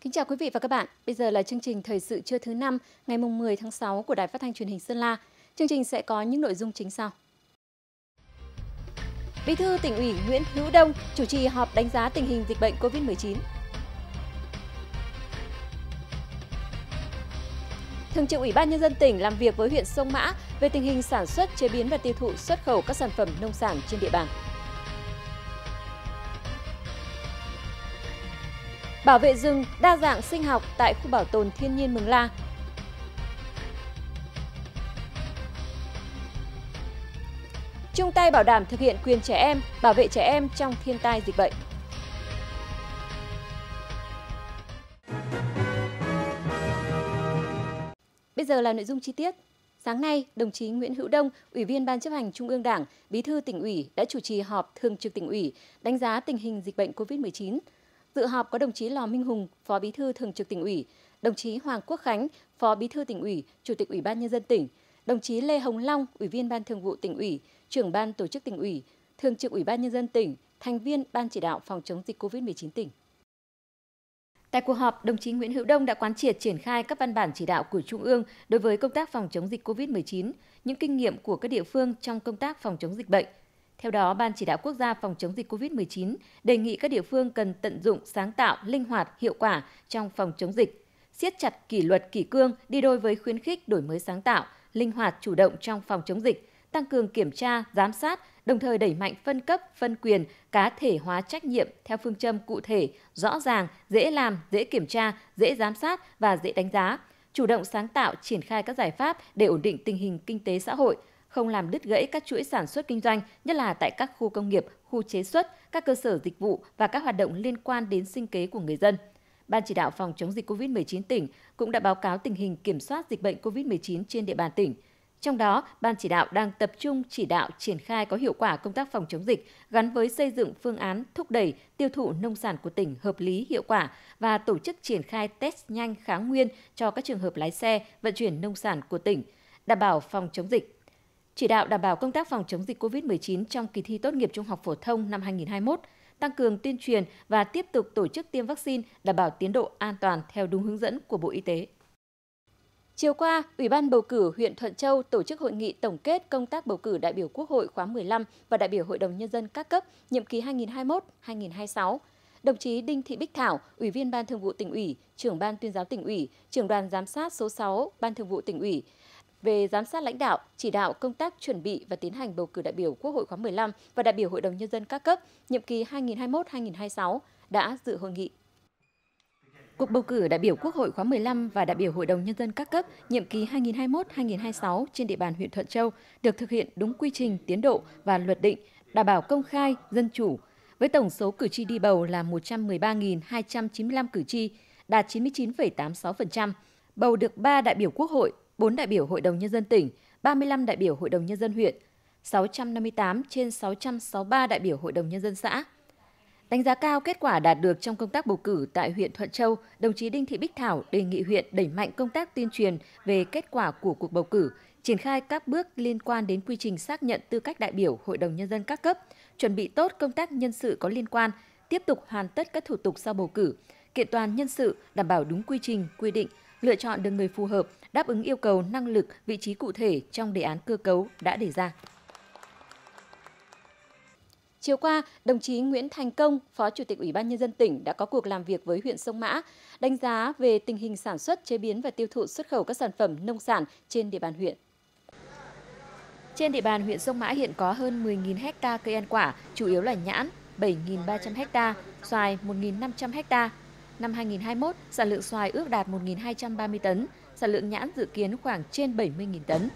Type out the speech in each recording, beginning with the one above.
Kính chào quý vị và các bạn. Bây giờ là chương trình Thời sự trưa thứ năm ngày mùng 10 tháng 6 của Đài Phát thanh Truyền hình Sơn La. Chương trình sẽ có những nội dung chính sau. Bí thư tỉnh ủy Nguyễn Hữu Đông chủ trì họp đánh giá tình hình dịch bệnh COVID-19. Thường trực Ủy ban Nhân dân tỉnh làm việc với huyện Sông Mã về tình hình sản xuất, chế biến và tiêu thụ xuất khẩu các sản phẩm nông sản trên địa bàn. bảo vệ rừng đa dạng sinh học tại khu bảo tồn thiên nhiên Mường La. Chung tay bảo đảm thực hiện quyền trẻ em, bảo vệ trẻ em trong thiên tai dịch bệnh. Bây giờ là nội dung chi tiết. Sáng nay, đồng chí Nguyễn Hữu Đông, Ủy viên Ban chấp hành Trung ương Đảng, Bí thư tỉnh ủy đã chủ trì họp Thường trực tỉnh ủy đánh giá tình hình dịch bệnh COVID-19, Dự họp có đồng chí Lò Minh Hùng, Phó Bí thư Thường trực tỉnh ủy, đồng chí Hoàng Quốc Khánh, Phó Bí thư tỉnh ủy, Chủ tịch Ủy ban nhân dân tỉnh, đồng chí Lê Hồng Long, Ủy viên Ban Thường vụ tỉnh ủy, trưởng ban tổ chức tỉnh ủy, Thường trực Ủy ban nhân dân tỉnh, thành viên Ban chỉ đạo phòng chống dịch COVID-19 tỉnh. Tại cuộc họp, đồng chí Nguyễn Hữu Đông đã quán triệt triển khai các văn bản chỉ đạo của Trung ương đối với công tác phòng chống dịch COVID-19, những kinh nghiệm của các địa phương trong công tác phòng chống dịch bệnh – theo đó, Ban chỉ đạo quốc gia phòng chống dịch COVID-19 đề nghị các địa phương cần tận dụng sáng tạo, linh hoạt, hiệu quả trong phòng chống dịch, siết chặt kỷ luật kỷ cương đi đôi với khuyến khích đổi mới sáng tạo, linh hoạt chủ động trong phòng chống dịch, tăng cường kiểm tra, giám sát, đồng thời đẩy mạnh phân cấp, phân quyền, cá thể hóa trách nhiệm theo phương châm cụ thể, rõ ràng, dễ làm, dễ kiểm tra, dễ giám sát và dễ đánh giá, chủ động sáng tạo triển khai các giải pháp để ổn định tình hình kinh tế xã hội, không làm đứt gãy các chuỗi sản xuất kinh doanh, nhất là tại các khu công nghiệp, khu chế xuất, các cơ sở dịch vụ và các hoạt động liên quan đến sinh kế của người dân. Ban chỉ đạo phòng chống dịch COVID-19 tỉnh cũng đã báo cáo tình hình kiểm soát dịch bệnh COVID-19 trên địa bàn tỉnh. Trong đó, ban chỉ đạo đang tập trung chỉ đạo triển khai có hiệu quả công tác phòng chống dịch gắn với xây dựng phương án thúc đẩy tiêu thụ nông sản của tỉnh hợp lý, hiệu quả và tổ chức triển khai test nhanh kháng nguyên cho các trường hợp lái xe vận chuyển nông sản của tỉnh, đảm bảo phòng chống dịch chỉ đạo đảm bảo công tác phòng chống dịch COVID-19 trong kỳ thi tốt nghiệp trung học phổ thông năm 2021, tăng cường tuyên truyền và tiếp tục tổ chức tiêm vaccine đảm bảo tiến độ an toàn theo đúng hướng dẫn của Bộ Y tế. Chiều qua, Ủy ban bầu cử huyện Thuận Châu tổ chức hội nghị tổng kết công tác bầu cử đại biểu Quốc hội khóa 15 và đại biểu Hội đồng Nhân dân các cấp nhiệm kỳ 2021-2026. Đồng chí Đinh Thị Bích Thảo, Ủy viên Ban Thường vụ tỉnh ủy, trưởng Ban tuyên giáo tỉnh ủy, trưởng đoàn giám sát số 6 Ban Thường vụ tỉnh ủy, về giám sát lãnh đạo, chỉ đạo công tác chuẩn bị và tiến hành bầu cử đại biểu Quốc hội khóa 15 và đại biểu Hội đồng Nhân dân các cấp, nhiệm kỳ 2021-2026 đã dự hội nghị. Cuộc bầu cử đại biểu Quốc hội khóa 15 và đại biểu Hội đồng Nhân dân các cấp nhiệm kỳ 2021-2026 trên địa bàn huyện Thuận Châu được thực hiện đúng quy trình, tiến độ và luật định, đảm bảo công khai, dân chủ, với tổng số cử tri đi bầu là 113.295 cử tri, đạt 99,86%, bầu được 3 đại biểu Quốc hội 4 đại biểu Hội đồng Nhân dân tỉnh, 35 đại biểu Hội đồng Nhân dân huyện, 658 trên 663 đại biểu Hội đồng Nhân dân xã. Đánh giá cao kết quả đạt được trong công tác bầu cử tại huyện Thuận Châu, đồng chí Đinh Thị Bích Thảo đề nghị huyện đẩy mạnh công tác tuyên truyền về kết quả của cuộc bầu cử, triển khai các bước liên quan đến quy trình xác nhận tư cách đại biểu Hội đồng Nhân dân các cấp, chuẩn bị tốt công tác nhân sự có liên quan, tiếp tục hoàn tất các thủ tục sau bầu cử, kiện toàn nhân sự đảm bảo đúng quy trình, quy định, lựa chọn được người phù hợp, đáp ứng yêu cầu năng lực, vị trí cụ thể trong đề án cơ cấu đã đề ra. Chiều qua, đồng chí Nguyễn Thành Công, Phó Chủ tịch Ủy ban Nhân dân tỉnh đã có cuộc làm việc với huyện Sông Mã, đánh giá về tình hình sản xuất, chế biến và tiêu thụ xuất khẩu các sản phẩm nông sản trên địa bàn huyện. Trên địa bàn huyện Sông Mã hiện có hơn 10.000 hecta cây ăn quả, chủ yếu là nhãn, 7.300 hecta, xoài 1.500 hecta, năm 2021, sản lượng xoài ước đạt 1.230 tấn, sản lượng nhãn dự kiến khoảng trên 70.000 tấn.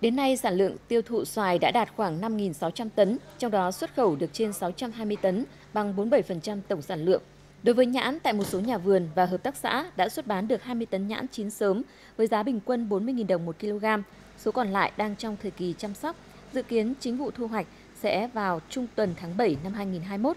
Đến nay, sản lượng tiêu thụ xoài đã đạt khoảng 5.600 tấn, trong đó xuất khẩu được trên 620 tấn, bằng 47% tổng sản lượng. Đối với nhãn, tại một số nhà vườn và hợp tác xã đã xuất bán được 20 tấn nhãn chín sớm với giá bình quân 40.000 đồng 1 kg. Số còn lại đang trong thời kỳ chăm sóc. Dự kiến chính vụ thu hoạch sẽ vào trung tuần tháng 7 năm 2021.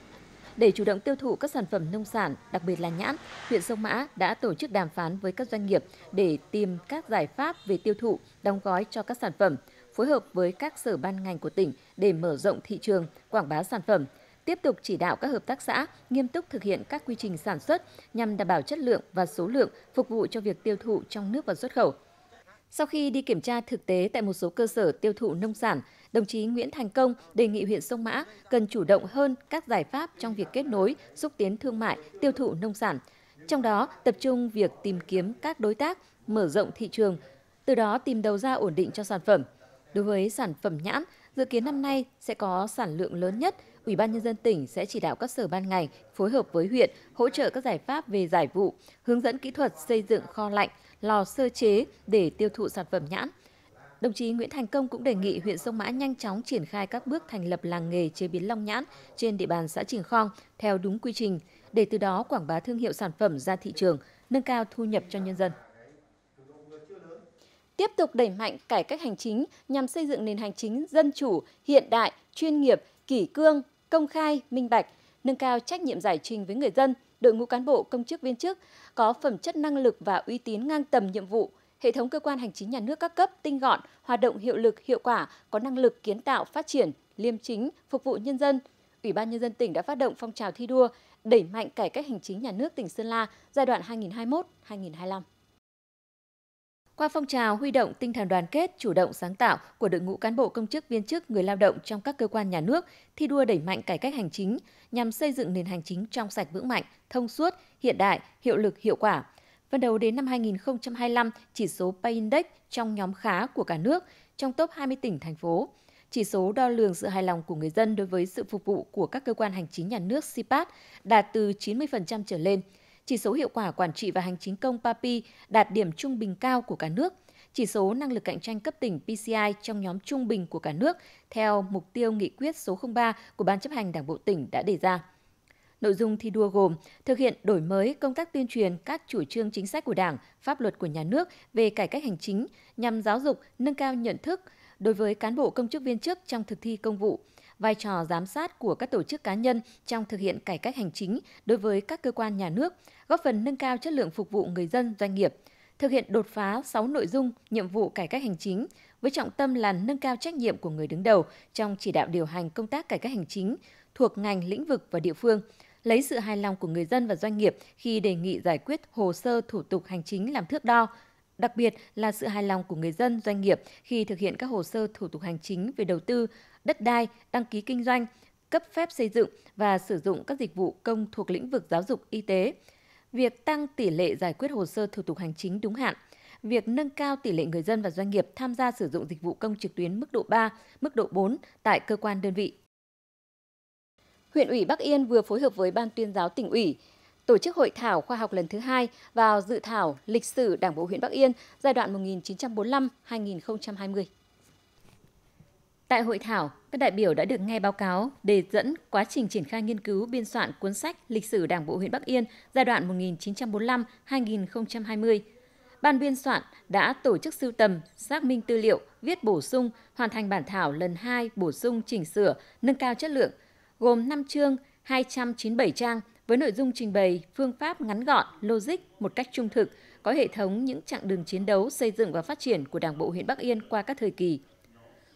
Để chủ động tiêu thụ các sản phẩm nông sản, đặc biệt là nhãn, huyện Sông Mã đã tổ chức đàm phán với các doanh nghiệp để tìm các giải pháp về tiêu thụ, đóng gói cho các sản phẩm, phối hợp với các sở ban ngành của tỉnh để mở rộng thị trường, quảng bá sản phẩm, tiếp tục chỉ đạo các hợp tác xã nghiêm túc thực hiện các quy trình sản xuất nhằm đảm bảo chất lượng và số lượng phục vụ cho việc tiêu thụ trong nước và xuất khẩu. Sau khi đi kiểm tra thực tế tại một số cơ sở tiêu thụ nông sản, đồng chí Nguyễn Thành Công đề nghị huyện Sông Mã cần chủ động hơn các giải pháp trong việc kết nối, xúc tiến thương mại, tiêu thụ nông sản. Trong đó, tập trung việc tìm kiếm các đối tác, mở rộng thị trường, từ đó tìm đầu ra ổn định cho sản phẩm. Đối với sản phẩm nhãn, dự kiến năm nay sẽ có sản lượng lớn nhất. Ủy ban nhân dân tỉnh sẽ chỉ đạo các sở ban ngành phối hợp với huyện hỗ trợ các giải pháp về giải vụ, hướng dẫn kỹ thuật xây dựng kho lạnh, lò sơ chế để tiêu thụ sản phẩm nhãn. Đồng chí Nguyễn Thành Công cũng đề nghị huyện Sông Mã nhanh chóng triển khai các bước thành lập làng nghề chế biến long nhãn trên địa bàn xã Trường Khong theo đúng quy trình, để từ đó quảng bá thương hiệu sản phẩm ra thị trường, nâng cao thu nhập cho nhân dân. Tiếp tục đẩy mạnh cải cách hành chính nhằm xây dựng nền hành chính dân chủ, hiện đại, chuyên nghiệp, kỷ cương, công khai, minh bạch, nâng cao trách nhiệm giải trình với người dân, đội ngũ cán bộ công chức viên chức có phẩm chất năng lực và uy tín ngang tầm nhiệm vụ, hệ thống cơ quan hành chính nhà nước các cấp tinh gọn, hoạt động hiệu lực, hiệu quả, có năng lực kiến tạo, phát triển, liêm chính, phục vụ nhân dân. Ủy ban nhân dân tỉnh đã phát động phong trào thi đua đẩy mạnh cải cách hành chính nhà nước tỉnh Sơn La giai đoạn 2021-2025. Qua phong trào huy động tinh thần đoàn kết, chủ động sáng tạo của đội ngũ cán bộ công chức viên chức người lao động trong các cơ quan nhà nước, thi đua đẩy mạnh cải cách hành chính nhằm xây dựng nền hành chính trong sạch vững mạnh, thông suốt, hiện đại, hiệu lực, hiệu quả. Phần đầu đến năm 2025, chỉ số Pay Index trong nhóm khá của cả nước, trong top 20 tỉnh, thành phố. Chỉ số đo lường sự hài lòng của người dân đối với sự phục vụ của các cơ quan hành chính nhà nước CPAT đạt từ 90% trở lên – chỉ số hiệu quả quản trị và hành chính công PAPI đạt điểm trung bình cao của cả nước, chỉ số năng lực cạnh tranh cấp tỉnh PCI trong nhóm trung bình của cả nước theo mục tiêu nghị quyết số 03 của Ban chấp hành Đảng bộ tỉnh đã đề ra. Nội dung thi đua gồm thực hiện đổi mới công tác tuyên truyền các chủ trương chính sách của Đảng, pháp luật của nhà nước về cải cách hành chính nhằm giáo dục, nâng cao nhận thức đối với cán bộ công chức viên chức trong thực thi công vụ, vai trò giám sát của các tổ chức cá nhân trong thực hiện cải cách hành chính đối với các cơ quan nhà nước, góp phần nâng cao chất lượng phục vụ người dân, doanh nghiệp, thực hiện đột phá 6 nội dung, nhiệm vụ cải cách hành chính với trọng tâm là nâng cao trách nhiệm của người đứng đầu trong chỉ đạo điều hành công tác cải cách hành chính thuộc ngành, lĩnh vực và địa phương, lấy sự hài lòng của người dân và doanh nghiệp khi đề nghị giải quyết hồ sơ thủ tục hành chính làm thước đo, đặc biệt là sự hài lòng của người dân, doanh nghiệp khi thực hiện các hồ sơ thủ tục hành chính về đầu tư, đất đai, đăng ký kinh doanh, cấp phép xây dựng và sử dụng các dịch vụ công thuộc lĩnh vực giáo dục y tế, việc tăng tỷ lệ giải quyết hồ sơ thủ tục hành chính đúng hạn, việc nâng cao tỷ lệ người dân và doanh nghiệp tham gia sử dụng dịch vụ công trực tuyến mức độ 3, mức độ 4 tại cơ quan đơn vị. Huyện ủy Bắc Yên vừa phối hợp với Ban tuyên giáo tỉnh ủy, tổ chức hội thảo khoa học lần thứ hai vào dự thảo lịch sử Đảng bộ huyện Bắc Yên giai đoạn 1945-2020. Tại hội thảo, các đại biểu đã được nghe báo cáo đề dẫn quá trình triển khai nghiên cứu biên soạn cuốn sách Lịch sử Đảng bộ huyện Bắc Yên giai đoạn 1945-2020. Ban biên soạn đã tổ chức sưu tầm, xác minh tư liệu, viết bổ sung, hoàn thành bản thảo lần 2 bổ sung chỉnh sửa, nâng cao chất lượng, gồm 5 chương, 297 trang với nội dung trình bày phương pháp ngắn gọn, logic một cách trung thực, có hệ thống những chặng đường chiến đấu xây dựng và phát triển của Đảng bộ huyện Bắc Yên qua các thời kỳ –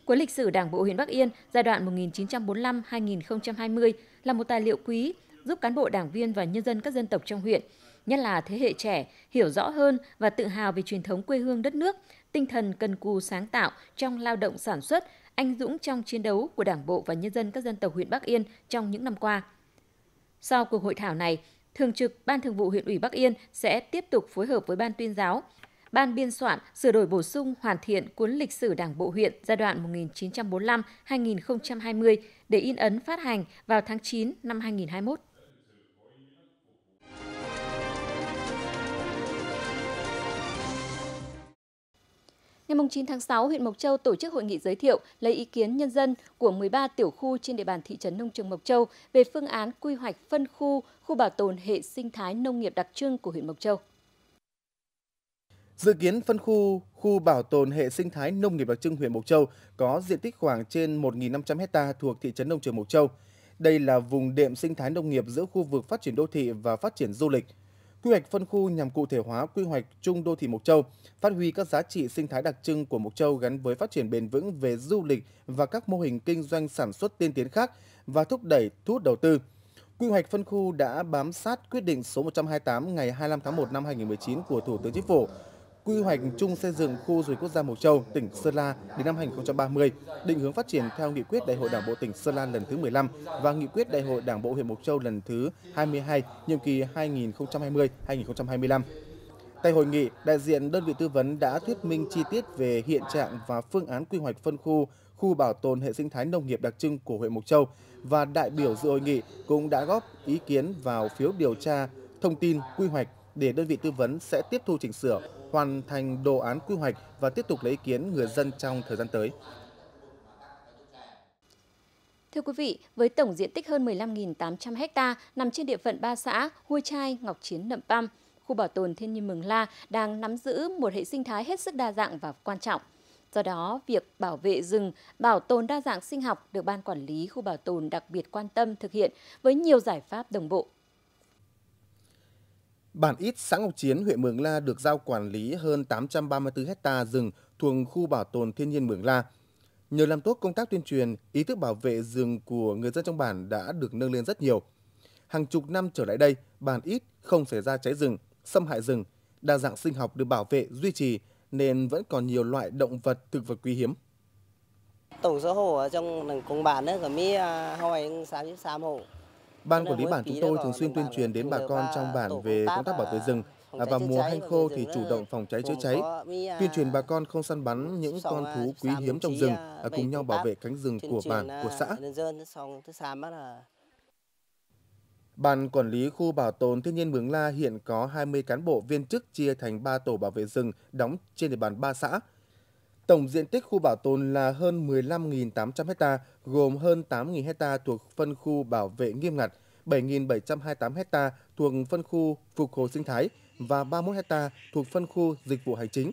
của lịch sử Đảng bộ huyện Bắc Yên giai đoạn 1945-2020 là một tài liệu quý giúp cán bộ đảng viên và nhân dân các dân tộc trong huyện, nhất là thế hệ trẻ, hiểu rõ hơn và tự hào về truyền thống quê hương đất nước, tinh thần cần cù sáng tạo trong lao động sản xuất, anh dũng trong chiến đấu của Đảng bộ và nhân dân các dân tộc huyện Bắc Yên trong những năm qua. Sau cuộc hội thảo này, Thường trực Ban Thường vụ huyện ủy Bắc Yên sẽ tiếp tục phối hợp với Ban tuyên giáo, Ban biên soạn sửa đổi bổ sung hoàn thiện cuốn lịch sử Đảng bộ huyện giai đoạn 1945-2020 để in ấn phát hành vào tháng 9 năm 2021. Ngày 9 tháng 6, huyện Mộc Châu tổ chức hội nghị giới thiệu lấy ý kiến nhân dân của 13 tiểu khu trên địa bàn thị trấn nông trường Mộc Châu về phương án quy hoạch phân khu, khu bảo tồn hệ sinh thái nông nghiệp đặc trưng của huyện Mộc Châu. Dự kiến phân khu khu bảo tồn hệ sinh thái nông nghiệp đặc trưng huyện Mộc Châu có diện tích khoảng trên 1.500 ha thuộc thị trấn Đông trường Mộc Châu. Đây là vùng đệm sinh thái nông nghiệp giữa khu vực phát triển đô thị và phát triển du lịch. Quy hoạch phân khu nhằm cụ thể hóa quy hoạch chung đô thị Mộc Châu, phát huy các giá trị sinh thái đặc trưng của Mộc Châu gắn với phát triển bền vững về du lịch và các mô hình kinh doanh sản xuất tiên tiến khác và thúc đẩy thu hút đầu tư. Quy hoạch phân khu đã bám sát quyết định số 128 ngày 25 tháng 1 năm 2019 của Thủ tướng Chính phủ quy hoạch chung xây dựng khu du lịch quốc gia Mộc Châu, tỉnh Sơn La đến năm 2030, định hướng phát triển theo nghị quyết Đại hội Đảng bộ tỉnh Sơn La lần thứ 15 và nghị quyết Đại hội Đảng bộ huyện Mộc Châu lần thứ 22, nhiệm kỳ 2020-2025. Tại hội nghị, đại diện đơn vị tư vấn đã thuyết minh chi tiết về hiện trạng và phương án quy hoạch phân khu, khu bảo tồn hệ sinh thái nông nghiệp đặc trưng của huyện Mộc Châu và đại biểu dự hội nghị cũng đã góp ý kiến vào phiếu điều tra thông tin quy hoạch để đơn vị tư vấn sẽ tiếp thu chỉnh sửa, hoàn thành đồ án quy hoạch và tiếp tục lấy ý kiến người dân trong thời gian tới. Thưa quý vị, với tổng diện tích hơn 15.800 ha nằm trên địa phận ba xã Hua Trai, Ngọc Chiến, Nậm Păm, khu bảo tồn thiên nhiên Mường La đang nắm giữ một hệ sinh thái hết sức đa dạng và quan trọng. Do đó, việc bảo vệ rừng, bảo tồn đa dạng sinh học được Ban Quản lý Khu Bảo tồn đặc biệt quan tâm thực hiện với nhiều giải pháp đồng bộ, Bản Ít, xã Ngọc Chiến, huyện Mường La được giao quản lý hơn 834 hecta rừng thuộc khu bảo tồn thiên nhiên Mường La. Nhờ làm tốt công tác tuyên truyền, ý thức bảo vệ rừng của người dân trong bản đã được nâng lên rất nhiều. Hàng chục năm trở lại đây, bản Ít không xảy ra cháy rừng, xâm hại rừng, đa dạng sinh học được bảo vệ, duy trì nên vẫn còn nhiều loại động vật, thực vật quý hiếm. Tổng số hồ ở trong cùng bản có mi à, hồi 6 hồ. Ban quản lý bản chúng tôi thường xuyên tuyên truyền đến bà con trong bản về công tác bảo vệ rừng và mùa hanh khô thì chủ động phòng cháy chữa cháy, à, tuyên truyền bà con không săn bắn những con à, thú quý hiếm trong rừng, à, cùng nhau bảo vệ cánh rừng của bản, của xã. Ban quản lý khu bảo tồn thiên nhiên Mường La hiện có 20 cán bộ viên chức chia thành 3 tổ bảo vệ rừng đóng trên địa bàn 3 xã. Tổng diện tích khu bảo tồn là hơn 15.800 ha, gồm hơn 8.000 ha thuộc phân khu bảo vệ nghiêm ngặt, 7.728 ha thuộc phân khu phục hồi sinh thái và 31 ha thuộc phân khu dịch vụ hành chính.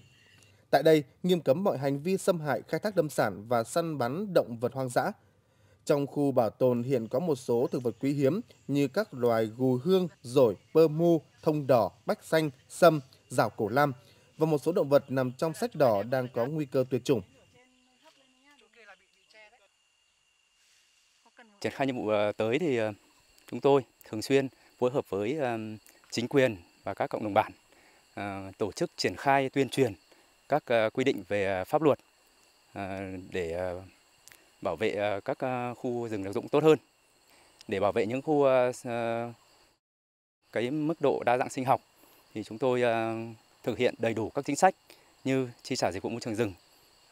Tại đây, nghiêm cấm mọi hành vi xâm hại khai thác lâm sản và săn bắn động vật hoang dã. Trong khu bảo tồn hiện có một số thực vật quý hiếm như các loài gù hương, rổi, pơ mu, thông đỏ, bách xanh, sâm, rào cổ lam – và một số động vật nằm trong sách đỏ đang có nguy cơ tuyệt chủng. Triển khai nhiệm vụ ờ, tới thì ờ, chúng tôi thường xuyên phối hợp với ờ, chính quyền và các cộng đồng bản tổ chức triển khai tuyên truyền các quy định về pháp luật để bảo vệ các khu rừng đặc dụng tốt hơn để bảo vệ những khu cái mức độ đa dạng sinh học thì chúng tôi thực hiện đầy đủ các chính sách như chi trả dịch vụ môi trường rừng,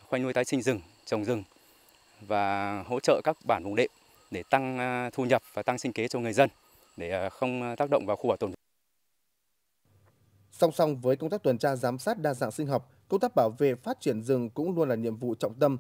khoanh nuôi tái sinh rừng, trồng rừng và hỗ trợ các bản vùng đệm để tăng à, thu nhập và tăng sinh kế cho người dân để à, không à, tác động vào khu bảo tồn. Song song với công tác tuần tra giám sát đa dạng sinh học, công tác bảo vệ phát triển rừng cũng luôn là nhiệm vụ trọng tâm.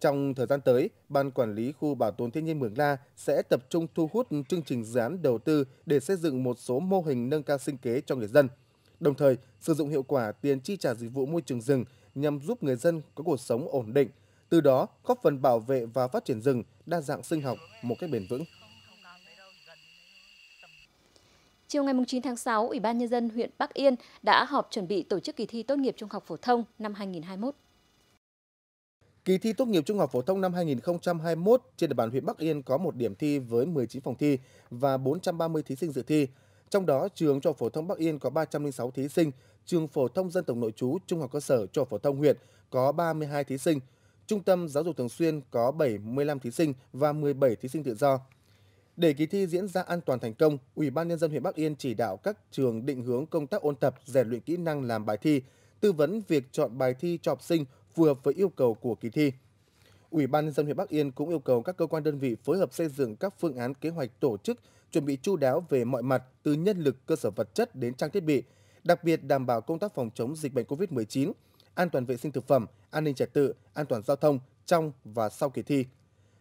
Trong thời gian tới, Ban Quản lý Khu Bảo tồn Thiên nhiên Mường La sẽ tập trung thu hút chương trình dự án đầu tư để xây dựng một số mô hình nâng cao sinh kế cho người dân – đồng thời sử dụng hiệu quả tiền chi trả dịch vụ môi trường rừng nhằm giúp người dân có cuộc sống ổn định, từ đó góp phần bảo vệ và phát triển rừng đa dạng sinh học một cách bền vững. Chiều ngày 9 tháng 6, Ủy ban Nhân dân huyện Bắc Yên đã họp chuẩn bị tổ chức kỳ thi tốt nghiệp trung học phổ thông năm 2021. Kỳ thi tốt nghiệp trung học phổ thông năm 2021 trên địa bàn huyện Bắc Yên có một điểm thi với 19 phòng thi và 430 thí sinh dự thi. Trong đó, trường Trung học phổ thông Bắc Yên có 306 thí sinh, trường phổ thông dân tộc nội trú Trung học cơ sở Trung học phổ thông huyện có 32 thí sinh, Trung tâm giáo dục thường xuyên có 75 thí sinh và 17 thí sinh tự do. Để kỳ thi diễn ra an toàn thành công, Ủy ban nhân dân huyện Bắc Yên chỉ đạo các trường định hướng công tác ôn tập, rèn luyện kỹ năng làm bài thi, tư vấn việc chọn bài thi cho học sinh phù hợp với yêu cầu của kỳ thi. Ủy ban nhân dân huyện Bắc Yên cũng yêu cầu các cơ quan đơn vị phối hợp xây dựng các phương án kế hoạch tổ chức chuẩn bị chu đáo về mọi mặt từ nhân lực, cơ sở vật chất đến trang thiết bị, đặc biệt đảm bảo công tác phòng chống dịch bệnh COVID-19, an toàn vệ sinh thực phẩm, an ninh trật tự, an toàn giao thông trong và sau kỳ thi.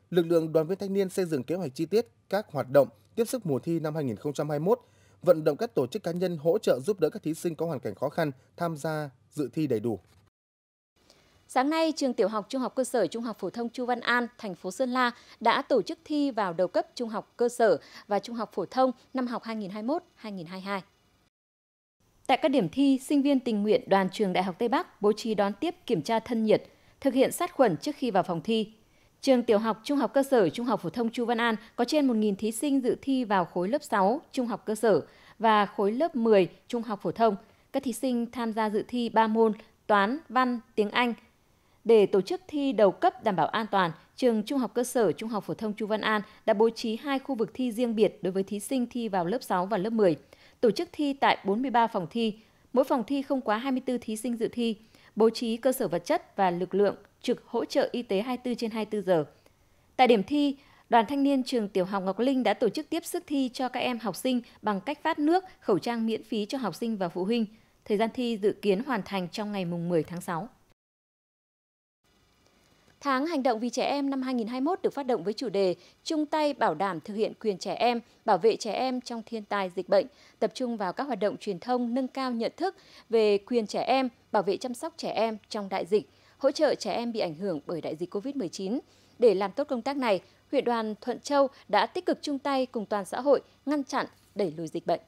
Lực lượng đoàn viên thanh niên xây dựng kế hoạch chi tiết các hoạt động tiếp sức mùa thi năm 2021, vận động các tổ chức cá nhân hỗ trợ giúp đỡ các thí sinh có hoàn cảnh khó khăn tham gia dự thi đầy đủ. Sáng nay, trường tiểu học Trung học cơ sở Trung học phổ thông Chu Văn An, thành phố Sơn La đã tổ chức thi vào đầu cấp trung học cơ sở và trung học phổ thông năm học 2021-2022. Tại các điểm thi, sinh viên tình nguyện đoàn trường Đại học Tây Bắc bố trí đón tiếp kiểm tra thân nhiệt, thực hiện sát khuẩn trước khi vào phòng thi. Trường tiểu học, trung học cơ sở, trung học phổ thông Chu Văn An có trên 1.000 thí sinh dự thi vào khối lớp 6, trung học cơ sở và khối lớp 10, trung học phổ thông. Các thí sinh tham gia dự thi 3 môn toán, văn, tiếng Anh – để tổ chức thi đầu cấp đảm bảo an toàn, trường Trung học cơ sở Trung học phổ thông Chu Văn An đã bố trí hai khu vực thi riêng biệt đối với thí sinh thi vào lớp 6 và lớp 10. Tổ chức thi tại 43 phòng thi, mỗi phòng thi không quá 24 thí sinh dự thi, bố trí cơ sở vật chất và lực lượng trực hỗ trợ y tế 24 trên 24 giờ. Tại điểm thi, Đoàn Thanh niên Trường Tiểu học Ngọc Linh đã tổ chức tiếp sức thi cho các em học sinh bằng cách phát nước, khẩu trang miễn phí cho học sinh và phụ huynh. Thời gian thi dự kiến hoàn thành trong ngày mùng 10 tháng 6. Tháng Hành động vì trẻ em năm 2021 được phát động với chủ đề "Trung tay bảo đảm thực hiện quyền trẻ em, bảo vệ trẻ em trong thiên tai dịch bệnh, tập trung vào các hoạt động truyền thông nâng cao nhận thức về quyền trẻ em, bảo vệ chăm sóc trẻ em trong đại dịch, hỗ trợ trẻ em bị ảnh hưởng bởi đại dịch COVID-19. Để làm tốt công tác này, huyện đoàn Thuận Châu đã tích cực chung tay cùng toàn xã hội ngăn chặn, đẩy lùi dịch bệnh.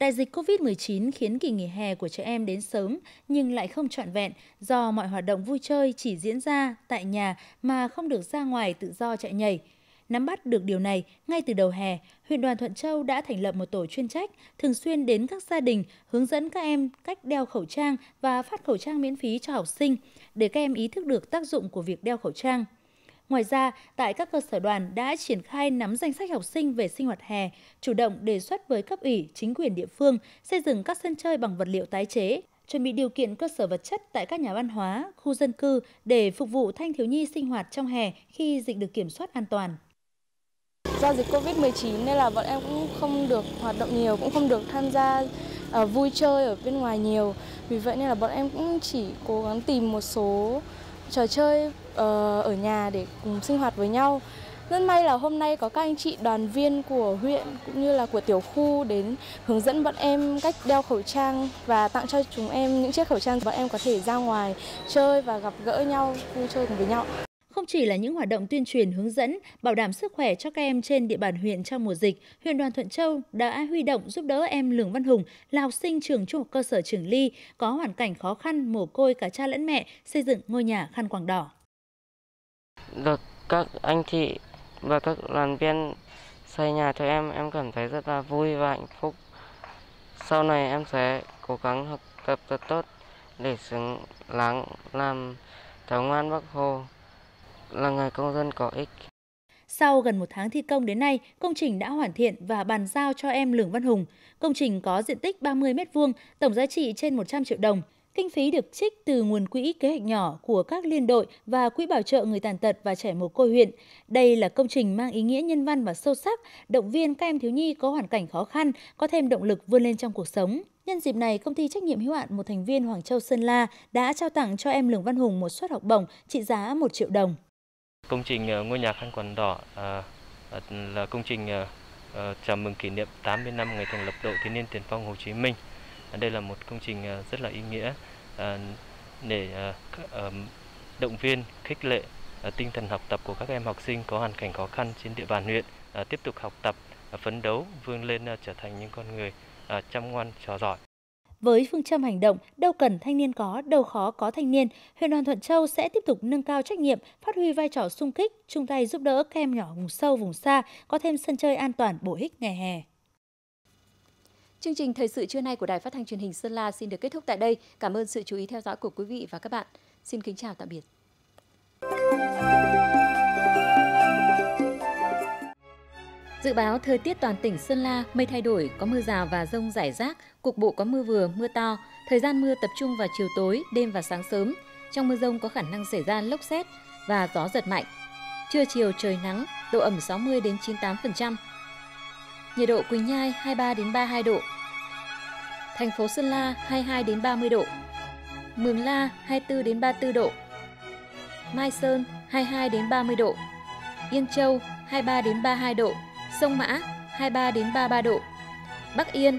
Đại dịch COVID-19 khiến kỳ nghỉ hè của trẻ em đến sớm nhưng lại không trọn vẹn do mọi hoạt động vui chơi chỉ diễn ra tại nhà mà không được ra ngoài tự do chạy nhảy. Nắm bắt được điều này, ngay từ đầu hè, huyện đoàn Thuận Châu đã thành lập một tổ chuyên trách thường xuyên đến các gia đình hướng dẫn các em cách đeo khẩu trang và phát khẩu trang miễn phí cho học sinh để các em ý thức được tác dụng của việc đeo khẩu trang. Ngoài ra, tại các cơ sở đoàn đã triển khai nắm danh sách học sinh về sinh hoạt hè, chủ động đề xuất với cấp ủy, chính quyền địa phương xây dựng các sân chơi bằng vật liệu tái chế, chuẩn bị điều kiện cơ sở vật chất tại các nhà văn hóa, khu dân cư để phục vụ thanh thiếu nhi sinh hoạt trong hè khi dịch được kiểm soát an toàn. Do dịch Covid-19 nên là bọn em cũng không được hoạt động nhiều, cũng không được tham gia uh, vui chơi ở bên ngoài nhiều. Vì vậy nên là bọn em cũng chỉ cố gắng tìm một số trò chơi ờ, ở nhà để cùng sinh hoạt với nhau. Rất may là hôm nay có các anh chị đoàn viên của huyện cũng như là của tiểu khu đến hướng dẫn bọn em cách đeo khẩu trang và tặng cho chúng em những chiếc khẩu trang bọn em có thể ra ngoài chơi và gặp gỡ nhau vui chơi cùng với nhau. Không chỉ là những hoạt động tuyên truyền hướng dẫn, bảo đảm sức khỏe cho các em trên địa bàn huyện trong mùa dịch, huyện đoàn Thuận Châu đã huy động giúp đỡ em Lường Văn Hùng là học sinh trường trung học cơ sở Trường Ly có hoàn cảnh khó khăn mồ côi cả cha lẫn mẹ xây dựng ngôi nhà khăn quàng đỏ. Được các anh chị và các đoàn viên xây nhà cho em, em cảm thấy rất là vui và hạnh phúc. Sau này em sẽ cố gắng học tập thật tốt để xứng đáng làm cháu ngoan bác Hồ là người công dân có ích. Sau gần một tháng thi công đến nay, công trình đã hoàn thiện và bàn giao cho em Lường Văn Hùng. Công trình có diện tích 30 m2, tổng giá trị trên 100 triệu đồng. Kinh phí được trích từ nguồn quỹ kế hoạch nhỏ của các liên đội và quỹ bảo trợ người tàn tật và trẻ mồ côi huyện. Đây là công trình mang ý nghĩa nhân văn và sâu sắc, động viên các em thiếu nhi có hoàn cảnh khó khăn có thêm động lực vươn lên trong cuộc sống. Nhân dịp này, công ty trách nhiệm hữu hạn một thành viên Hoàng Châu Sơn La đã trao tặng cho em Lường Văn Hùng một suất học bổng trị giá 1 triệu đồng. Công trình ờ, ngôi nhà khăn quàng đỏ ờ, ờ, là công trình chào mừng kỷ niệm 80 năm ngày thành lập đội Thanh niên Tiền phong Hồ Chí Minh. Đây là một công trình rất là ý nghĩa để động viên, khích lệ tinh thần học tập của các em học sinh có hoàn cảnh khó khăn trên địa bàn huyện tiếp tục học tập, phấn đấu vươn lên trở thành những con người chăm ngoan trò giỏi. Với phương châm hành động đâu cần thanh niên có, đâu khó có thanh niên, huyện Đoàn Thuận Châu sẽ tiếp tục nâng cao trách nhiệm, phát huy vai trò sung kích, chung tay giúp đỡ các em nhỏ vùng sâu vùng xa có thêm sân chơi an toàn bổ ích ngày hè. Chương trình thời sự trưa nay của Đài Phát thanh Truyền hình Sơn La xin được kết thúc tại đây. Cảm ơn sự chú ý theo dõi của quý vị và các bạn. Xin kính chào tạm biệt. Dự báo thời tiết toàn tỉnh Sơn La mây thay đổi, có mưa rào và rông rải rác, Cục bộ có mưa vừa, mưa to, thời gian mưa tập trung vào chiều tối, đêm và sáng sớm. Trong mưa rông có khả năng xảy ra lốc xét và gió giật mạnh. Trưa chiều trời nắng, độ ẩm 60 đến 98%. Nhiệt độ Quỳnh Nhai 23 đến 32 độ. Thành phố Sơn La 22 đến 30 độ. Mường La 24 đến 34 độ. Mai Sơn 22 đến 30 độ. Yên Châu 23 đến 32 độ. Sông Mã 23 đến 33 độ. Bắc Yên